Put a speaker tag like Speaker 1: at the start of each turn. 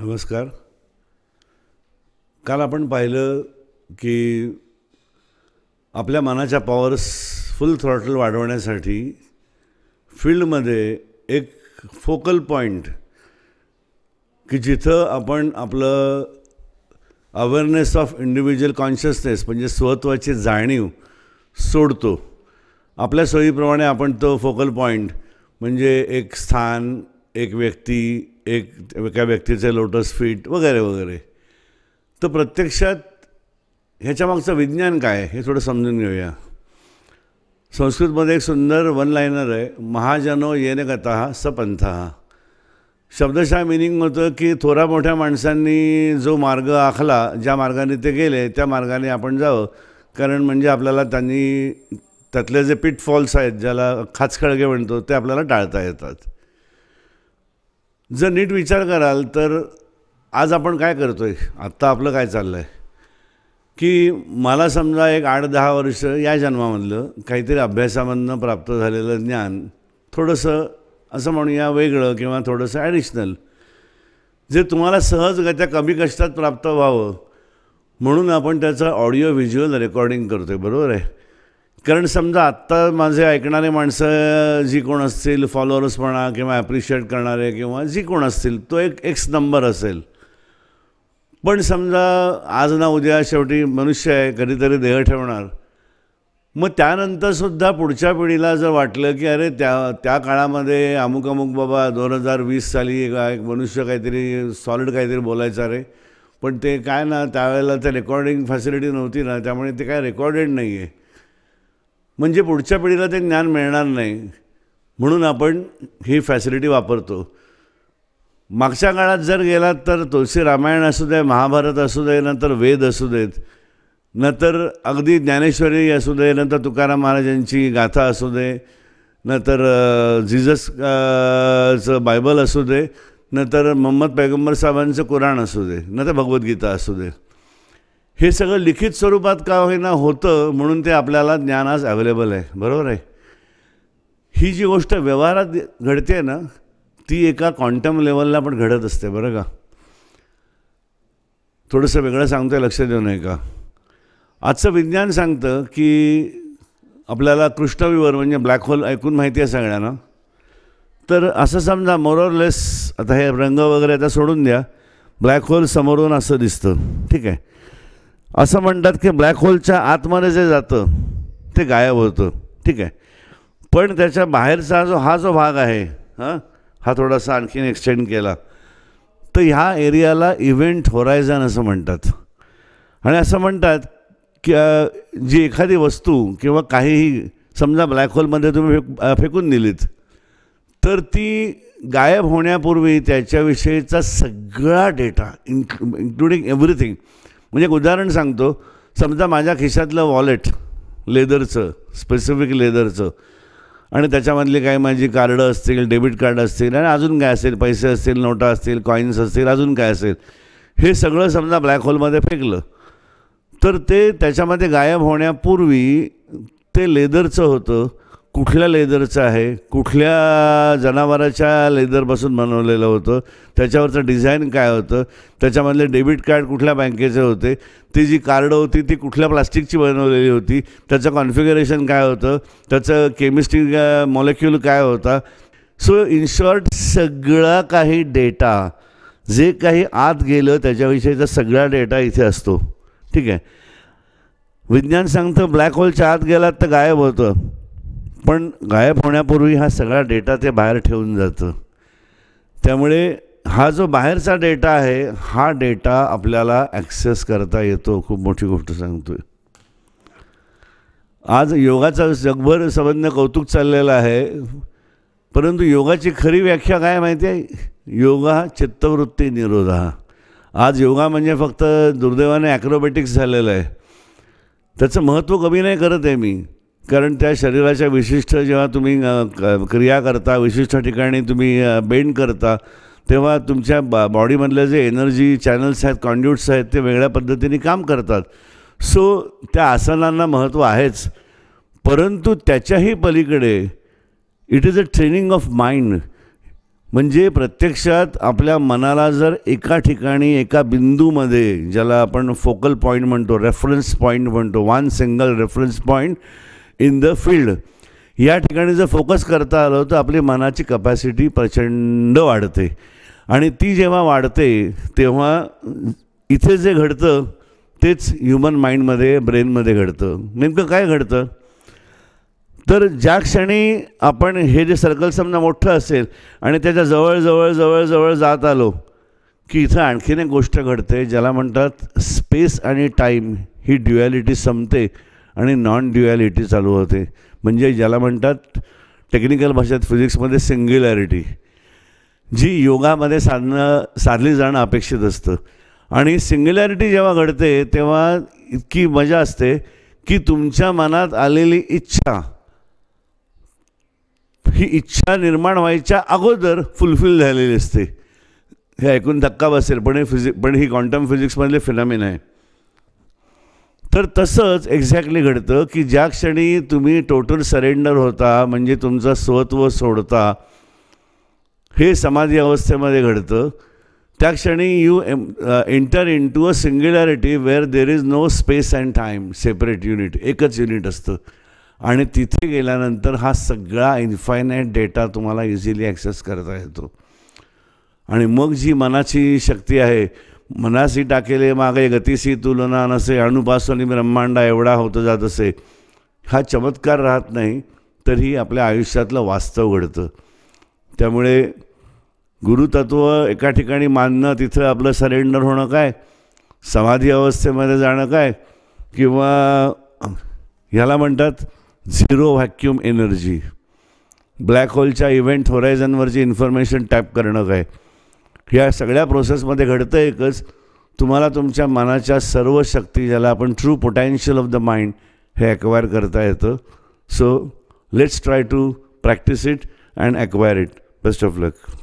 Speaker 1: नमस्कार काल आपण पाहिलं की आपल्या मनाच्या पॉवर्स फुल थ्रॉटल वाढवण्यासाठी फील्डमध्ये एक फोकल पॉईंट की जिथं आपण आपलं अवेअरनेस ऑफ इंडिव्हिज्युअल कॉन्शियसनेस म्हणजे स्वत्वाची जाणीव सोडतो आपल्या सोयीप्रमाणे आपण तो फोकल पॉईंट म्हणजे एक स्थान एक व्यक्ती एक एका व्यक्तीचे लोटस फीट वगैरे वगैरे तर प्रत्यक्षात ह्याच्यामागचं विज्ञान काय हे थोडं समजून घेऊया संस्कृतमध्ये एक सुंदर वन लायनर आहे महाजनो येणे कथा सपंथ शब्दशः मिनिंग होतं की थोरा मोठ्या माणसांनी जो मार्ग आखला ज्या मार्गाने ते गेले त्या मार्गाने आपण जावं कारण म्हणजे आपल्याला त्यांनी त्यातले जे पिटफॉल्स आहेत ज्याला खाचखळगे म्हणतो ते आपल्याला टाळता येतात जर नीट विचार कराल तर आज आपण काय करतो आहे आत्ता आपलं काय चाललं आहे की मला समजा एक आठ दहा वर्ष या जन्मामधलं काहीतरी अभ्यासामधनं प्राप्त झालेलं ज्ञान थोडंसं असं म्हणूया वेगळं किंवा थोडंसं ॲडिशनल जे तुम्हाला सहजगत्या कमी कष्टात प्राप्त व्हावं म्हणून आपण त्याचं ऑडिओ व्हिज्युअल रेकॉर्डिंग करतो आहे बरोबर आहे कारण समजा आत्ता माझे ऐकणारे माणसं जी कोण असतील फॉलोअर्स म्हणा किंवा ॲप्रिशिएट करणारे किंवा जी कोण असतील तो एक एक्स नंबर असेल पण समजा आज ना उद्या शेवटी मनुष्य आहे कधीतरी देह ठेवणार मग त्यानंतरसुद्धा पुढच्या पिढीला जर वाटलं की अरे त्या त्या काळामध्ये अमुक अमुक बाबा दोन हजार वीस साली का एक मनुष्य काहीतरी सॉलिड काहीतरी बोलायचा रे पण ते काय ना त्यावेळेला ते रेकॉर्डिंग फॅसिलिटी नव्हती ना त्यामुळे ते काय रेकॉर्डेड नाही आहे म्हणजे पुढच्या पिढीला ते ज्ञान मिळणार नाही म्हणून आपण ही फॅसिलिटी वापरतो मागच्या काळात जर गेलात तर तुलसी रामायण असू दे महाभारत असू दे नंतर वेद असू देत नंतर अगदी ज्ञानेश्वरी असू दे नंतर तुकाराम महाराजांची गाथा असू दे नंतर झिजसचं बायबल असू दे नंतर मोहम्मद पैगंबर साहेबांचं कुराण असू दे नंतर भगवद्गीता असू दे हे सगळं लिखित स्वरूपात का होईना होतं म्हणून ते आपल्याला ज्ञान आज अवेलेबल आहे बरोबर आहे ही जी गोष्ट व्यवहारात घडते ना ती एका क्वांटम लेवलला पण घडत असते बरं का थोडंसं वेगळं सांगतोय लक्ष देऊ नये का आजचं विज्ञान सांगतं की आपल्याला कृष्णविवर म्हणजे ब्लॅक होल ऐकून माहिती आहे सगळ्यांना तर असं समजा मोरलेस आता हे रंग वगैरे आता सोडून द्या ब्लॅक होल समोरून असं दिसतं ठीक आहे असं म्हणतात की ब्लॅक होलच्या आतमध्ये जे जातं ते गायब होतं ठीक आहे पण त्याच्या बाहेरचा जो हा जो भाग आहे हां हा थोडासा आणखीन एक्सटेंड केला तर ह्या एरियाला इव्हेंट होरायझन असं म्हणतात आणि असं म्हणतात की जी एखादी वस्तू किंवा काहीही समजा ब्लॅक होलमध्ये तुम्ही फेक फेकून दिलीत तर ती गायब होण्यापूर्वी त्याच्याविषयीचा सगळा डेटा इन्क्लुडिंग एव्हरीथिंग म्हणजे एक उदाहरण सांगतो समजा माझ्या खिशातलं वॉलेट लेदरचं स्पेसिफिक लेदरचं आणि त्याच्यामधली काही माझी कार्डं असतील डेबिट कार्ड असतील आणि अजून काय असेल पैसे असतील नोटा असतील कॉईन्स असतील अजून काय असेल हे सगळं समजा ब्लॅक होलमध्ये फेकलं तर ते त्याच्यामध्ये गायब होण्यापूर्वी ते लेदरचं होतं कुठल्या लेदरचं आहे कुठल्या जनावराच्या लेदरपासून बनवलेलं होतं त्याच्यावरचं डिझाईन काय होतं त्याच्यामधले डेबिट कार्ड कुठल्या बँकेचे होते ती जी कार्ड होती ती कुठल्या प्लास्टिकची बनवलेली होती त्याचं कॉन्फिगरेशन काय होतं त्याचं केमिस्ट्री मॉलेक्युल काय होता सो इन शॉर्ट सगळा काही डेटा जे काही आत गेलं त्याच्याविषयीचा सगळा डेटा इथे असतो ठीक आहे विज्ञान सांगतं ब्लॅक होलच्या आत गेलात तर गायब होतं पण गायब होण्यापूर्वी हा सगळा डेटा ते बाहेर ठेवून जातं त्यामुळे हा जो बाहेरचा डेटा आहे हा डेटा आपल्याला ॲक्सेस करता येतो खूप मोठी गोष्ट सांगतो आहे आज योगाचा जगभर संबंध कौतुक चाललेलं आहे परंतु योगाची खरी व्याख्या काय माहिती आहे योगा चित्तवृत्ती निरोध हा आज योगा म्हणजे फक्त दुर्दैवाने ॲक्रोबॅटिक्स झालेलं आहे त्याचं महत्त्व कमी नाही करत आहे मी कारण त्या शरीराच्या विशिष्ट जेव्हा तुम्ही क्रिया करता विशिष्ट ठिकाणी तुम्ही बेंड करता तेव्हा तुमच्या बा बॉडीमधल्या जे एनर्जी चॅनल्स आहेत कॉन्ड्युट्स आहेत ते वेगळ्या पद्धतीने काम करतात सो त्या आसनांना महत्त्व आहेच परंतु त्याच्याही पलीकडे it is a training of mind म्हणजे प्रत्यक्षात आपल्या मनाला जर एका ठिकाणी एका बिंदूमध्ये ज्याला आपण फोकल पॉईंट म्हणतो रेफरन्स पॉईंट म्हणतो one single reference point in the field या ठिकाणी जर फोकस करता आलं तर आपली मनाची कपॅसिटी प्रचंड वाढते आणि ती जेव्हा वाढते तेव्हा इथे जे घडतं तेच ह्युमन माइंडमध्ये ब्रेनमध्ये घडतं नेमकं काय घडतं तर ज्या क्षणी आपण हे जे सर्कल समजा मोठं असेल आणि त्याच्या जवळ जवळ जवळ जवळ जात आलो की इथं आणखीन एक गोष्ट घडते ज्याला म्हणतात स्पेस आणि टाईम ही ड्युॲलिटी संपते आणि नॉन ड्युॲलिटी चालू होते म्हणजे ज्याला म्हणतात टेक्निकल भाषेत फिजिक्समध्ये सिंग्युलॅरिटी जी योगामध्ये साधणं साधली जाणं अपेक्षित असतं आणि सिंग्युलॅरिटी जेव्हा घडते तेव्हा इतकी मजा असते की तुमच्या मनात आलेली इच्छा ही इच्छा निर्माण व्हायच्या अगोदर फुलफिल झालेली असते हे ऐकून धक्का बसेल पण हे फिजिक पण ही क्वांटम फिजिक्समधले फिनॉमिन आहे तर तसंच एक्झॅक्टली घडतं की ज्या क्षणी तुम्ही टोटल सरेंडर होता म्हणजे तुमचं स्वत्व सोडता हे समाधी अवस्थेमध्ये घडतं त्या क्षणी you am enter into a singularity where there is no space and time separate unit एकच युनिट असतं आणि तिथे गेल्यानंतर हा सगळा इन्फायनाईट डेटा तुम्हाला इझिली ॲक्सेस करता येतो आणि मग जी मनाची शक्ती आहे मनासी टाकेले मागे गतीशी तुलना नसे अणुपासून ब्रह्मांडा एवढा होत जात असे हा चमत्कार राहत नाही तरीही आपल्या आयुष्यातलं वास्तव घडतं त्यामुळे गुरुतत्व एका ठिकाणी मानणं तिथं आपलं सरेंडर होणं काय समाधी अवस्थेमध्ये जाणं काय किंवा ह्याला म्हणतात झिरो व्हॅक्यूम एनर्जी ब्लॅक होलच्या इव्हेंट होरायझनवरची इन्फॉर्मेशन टॅप करणं काय या सगळ्या प्रोसेसमध्ये घडतं एकच तुम्हाला तुमच्या मनाच्या सर्व शक्ती ज्याला आपण true potential of the mind हे ॲक्वायर करता येतं so let's try to practice it and acquire it best of luck